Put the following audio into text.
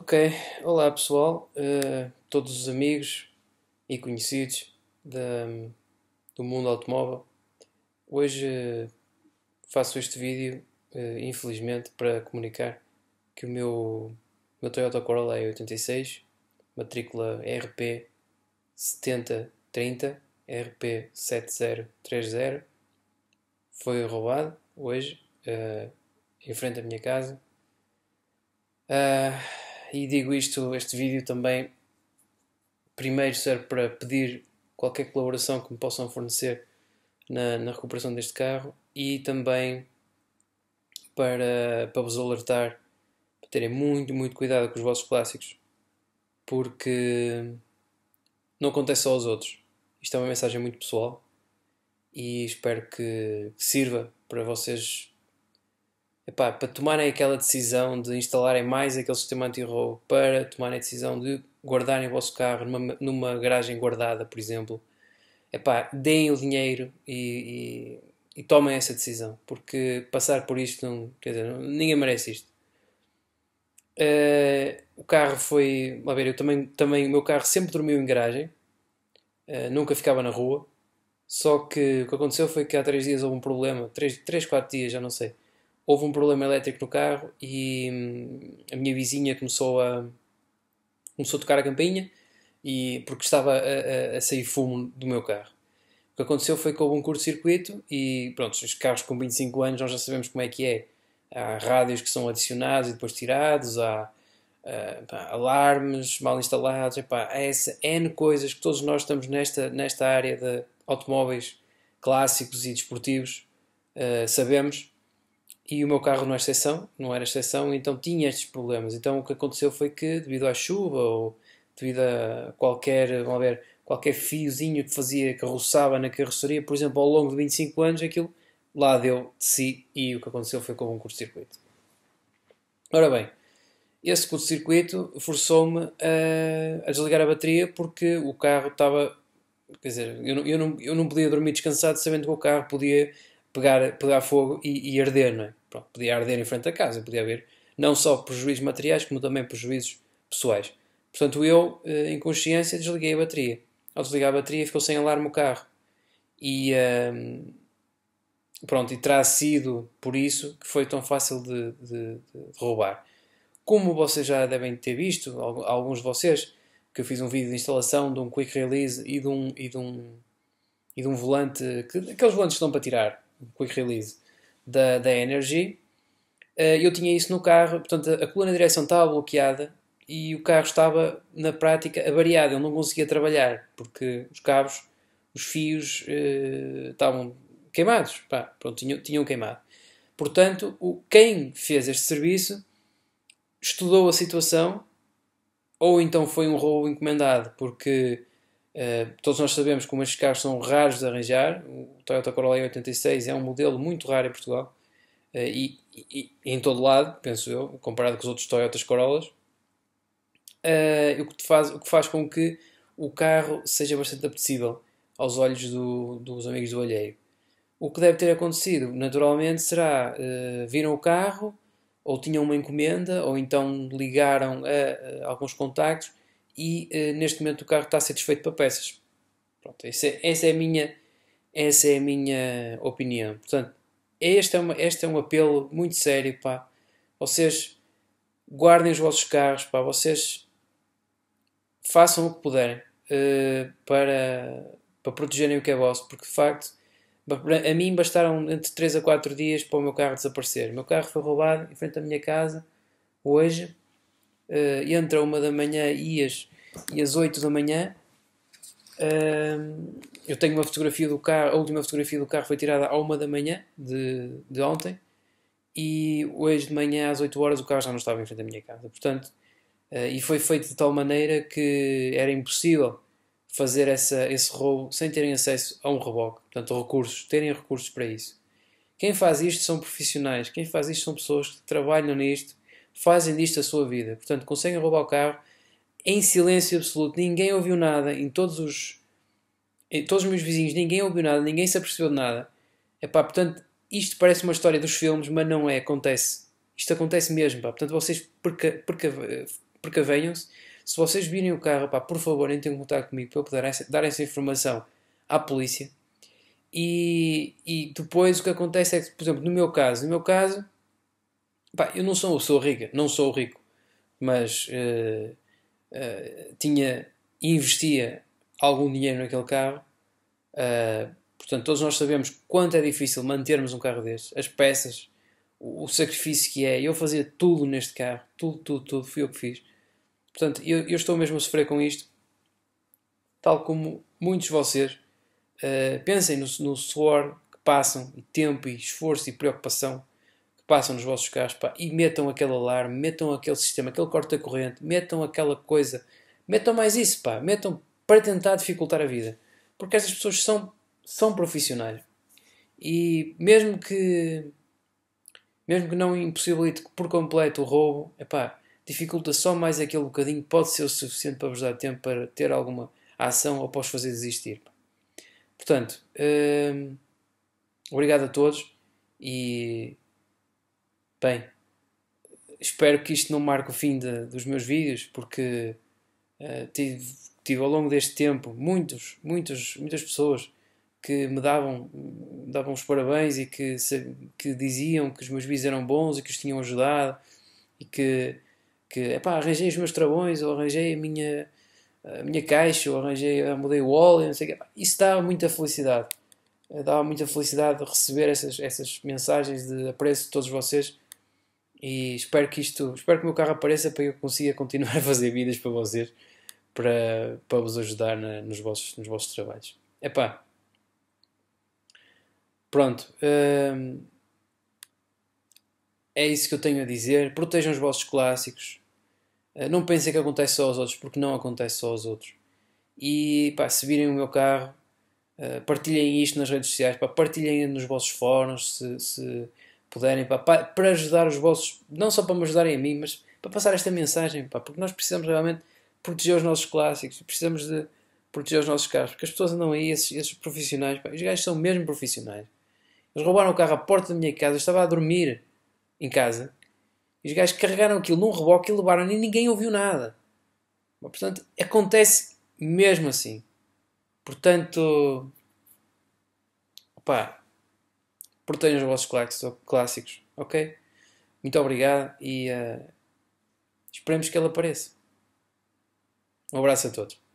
Ok, olá pessoal, uh, todos os amigos e conhecidos do mundo automóvel. Hoje uh, faço este vídeo, uh, infelizmente, para comunicar que o meu, meu Toyota Corolla é 86, matrícula RP 7030, RP 7030, foi roubado hoje, em frente à minha casa. Uh, e digo isto, este vídeo também, primeiro serve para pedir qualquer colaboração que me possam fornecer na, na recuperação deste carro e também para, para vos alertar para terem muito, muito cuidado com os vossos clássicos porque não acontece só aos outros. Isto é uma mensagem muito pessoal e espero que sirva para vocês epá, para tomarem aquela decisão de instalarem mais aquele sistema anti-roubo, para tomarem a decisão de guardarem o vosso carro numa, numa garagem guardada, por exemplo, epá, deem o dinheiro e, e, e tomem essa decisão, porque passar por isto, não, quer dizer, ninguém merece isto. Uh, o carro foi. A ver, eu também, também. O meu carro sempre dormiu em garagem, uh, nunca ficava na rua. Só que o que aconteceu foi que há 3 dias houve um problema, 3 4 dias, já não sei houve um problema elétrico no carro e hum, a minha vizinha começou a, começou a tocar a campainha e, porque estava a, a, a sair fumo do meu carro. O que aconteceu foi que houve um curto-circuito e pronto, os carros com 25 anos nós já sabemos como é que é. Há rádios que são adicionados e depois tirados, há uh, pá, alarmes mal instalados, epá, há essa N coisas que todos nós estamos nesta, nesta área de automóveis clássicos e desportivos, uh, sabemos e o meu carro não é exceção, não era exceção, então tinha estes problemas. Então o que aconteceu foi que, devido à chuva ou devido a qualquer, vamos ver, qualquer fiozinho que fazia, que roçava na carroceria, por exemplo, ao longo de 25 anos, aquilo lá deu de si e o que aconteceu foi com um curto-circuito. Ora bem, esse curto-circuito forçou-me a, a, desligar a bateria porque o carro estava. Quer dizer, eu não, eu, não, eu não podia dormir descansado sabendo que o carro podia pegar, pegar fogo e, e arder, não é? pronto, podia arder em frente à casa, podia haver não só prejuízos materiais, como também prejuízos pessoais. Portanto, eu, eh, em consciência, desliguei a bateria. Ao desligar a bateria, ficou sem alarme o carro. E ehm, pronto, e terá sido por isso que foi tão fácil de, de, de roubar. Como vocês já devem ter visto, alguns de vocês, que eu fiz um vídeo de instalação de um quick release e de um, e de um, e de um volante, que, aqueles volantes que estão para tirar, um quick release, da, da Energy, eh, eu tinha isso no carro, portanto a coluna de direção estava bloqueada e o carro estava na prática avariado, eu não conseguia trabalhar porque os cabos, os fios eh, estavam queimados, pá, pronto, tinham, tinham queimado. Portanto, o, quem fez este serviço estudou a situação ou então foi um roubo encomendado porque eh, todos nós sabemos como estes carros são raros de arranjar. O Toyota Corolla 86 é um modelo muito raro em Portugal uh, e, e, e, em todo lado, penso eu, comparado com os outros Toyotas Corollas. Uh, o, que faz, o que faz com que o carro seja bastante apetecível aos olhos do, dos amigos do alheio. O que deve ter acontecido, naturalmente, será viram o carro, ou tinham uma encomenda, ou então ligaram a, a alguns contactos e uh, neste momento o carro está a ser desfeito para peças. Pronto, essa é, essa é, a, minha, essa é a minha opinião. Portanto, este é, uma, este é um apelo muito sério, pá. Vocês guardem os vossos carros, pá. Vocês façam o que puderem uh, para, para protegerem o que é vosso, porque de facto a mim bastaram entre 3 a 4 dias para o meu carro desaparecer. O meu carro foi roubado em frente à minha casa hoje uh, eh, entre a uma da manhã e as, e as 8 da manhã. Uh, eu tenho uma fotografia do carro, a última fotografia do carro foi tirada à uma da manhã de, de ontem e hoje de manhã às 8 horas o carro já não estava em frente à minha casa. Portanto, uh, e foi feito de tal maneira que era impossível fazer essa, esse roubo sem terem acesso a um reboque, portanto, recursos, terem recursos para isso. Quem faz isto são profissionais, quem faz isto são pessoas que trabalham nisto fazem disto a sua vida. Portanto, conseguem roubar o carro em silêncio absoluto, ninguém ouviu nada, em todos os em todos os meus vizinhos, ninguém ouviu nada, ninguém se apercebeu de nada. Epá, portanto, isto parece uma história dos filmes, mas não é, acontece. Isto acontece mesmo, pá. Portanto, vocês perca, perca, percavenham-se. Se vocês virem o carro, pá, por favor, entrem em contato comigo para eu poder dar essa informação à polícia. E, e depois o que acontece é que, por exemplo, no meu caso, no meu caso, Pá, eu não sou uma rica, não sou rico, mas uh, uh, tinha investia algum dinheiro naquele carro. Uh, portanto, todos nós sabemos quanto é difícil mantermos um carro desses, as peças, o, o, sacrifício que é. Eu fazia tudo neste carro, tudo, tudo, tudo, fui eu que fiz. Portanto, eu, eu estou mesmo a sofrer com isto, tal como muitos de vocês. Uh, pensem no, no suor que passam, e tempo, e esforço e preocupação passam nos vossos carros pá, e metam aquele alarme, metam aquele sistema, aquele corta-corrente, metam aquela coisa, metam mais isso, pá, metam para tentar dificultar a vida. Porque essas pessoas são, são profissionais. E mesmo que mesmo que não impossibilite por completo o roubo, epá, dificulta só mais aquele bocadinho, pode ser o suficiente para vos dar tempo para ter alguma ação ou para os fazer desistir. Portanto, hum, obrigado a todos e Bem, espero que isto não marque o fim de, dos meus vídeos, porque uh, tive, tive ao longo deste tempo muitos, muitos, muitas pessoas que me davam, me davam os parabéns e que, que diziam que os meus vídeos eram bons e que os tinham ajudado e que, que epá, arranjei os meus travões ou arranjei a minha, a minha caixa ou arranjei, eh, mudei o óleo, não sei o quê. Isso dá muita felicidade. Eh, dá muita felicidade receber essas, essas mensagens de apreço de todos vocês e espero que isto, espero que o meu carro apareça para eu consiga continuar a fazer vidas para vocês, para, para vos ajudar na, nos, vossos, nos vossos trabalhos. pá Pronto. Hum, é isso que eu tenho a dizer. Protejam os vossos clássicos. Ah, não pensem que acontece só aos outros, porque não acontece só aos outros. E pá, se virem o meu carro, ah, partilhem isto nas redes sociais, pá, partilhem nos vossos fóruns, se, se puderem, pá, para ajudar os vossos, não só para me ajudarem a mim, mas para passar esta mensagem, pá, porque nós precisamos realmente proteger os nossos clássicos, precisamos de proteger os nossos carros, porque as pessoas andam aí, esses, esses profissionais, pá, os gajos são mesmo profissionais. Eles roubaram o carro à porta da minha casa, eu estava a dormir em casa, e os gajos carregaram aquilo num reboque e levaram e ninguém ouviu nada. portanto, acontece mesmo assim. Portanto, pá, Protenham os vossos clássicos, ok? Muito obrigado e uh, esperemos que ele apareça. Um abraço a todos.